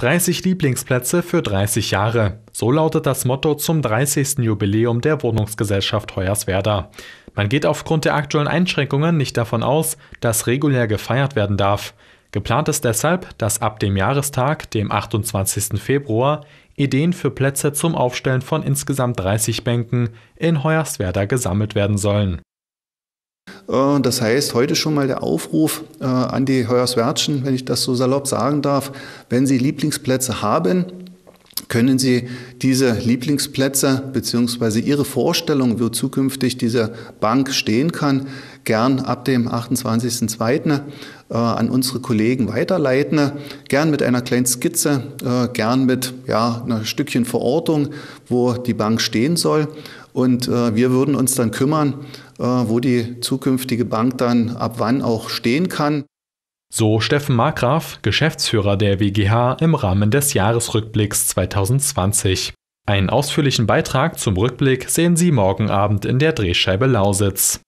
30 Lieblingsplätze für 30 Jahre. So lautet das Motto zum 30. Jubiläum der Wohnungsgesellschaft Hoyerswerda. Man geht aufgrund der aktuellen Einschränkungen nicht davon aus, dass regulär gefeiert werden darf. Geplant ist deshalb, dass ab dem Jahrestag, dem 28. Februar, Ideen für Plätze zum Aufstellen von insgesamt 30 Bänken in Hoyerswerda gesammelt werden sollen äh, das heißt, heute schon mal der Aufruf äh, an die Hoyerswertschen, wenn ich das so salopp sagen darf, wenn Sie Lieblingsplätze haben, können Sie diese Lieblingsplätze bzw. Ihre Vorstellung, wo zukünftig diese Bank stehen kann, gern ab dem 28.02. Äh, an unsere Kollegen weiterleiten. Gern mit einer kleinen Skizze, gern mit ja, einem Stückchen Verortung, wo die Bank stehen soll. Und wir würden uns dann kümmern, äh, wo die zukünftige Bank dann ab wann auch stehen kann. So Steffen Markgraf, Geschäftsführer der WGH im Rahmen des Jahresrückblicks 2020. Einen ausführlichen Beitrag zum Rückblick sehen Sie morgen Abend in der Drehscheibe Lausitz.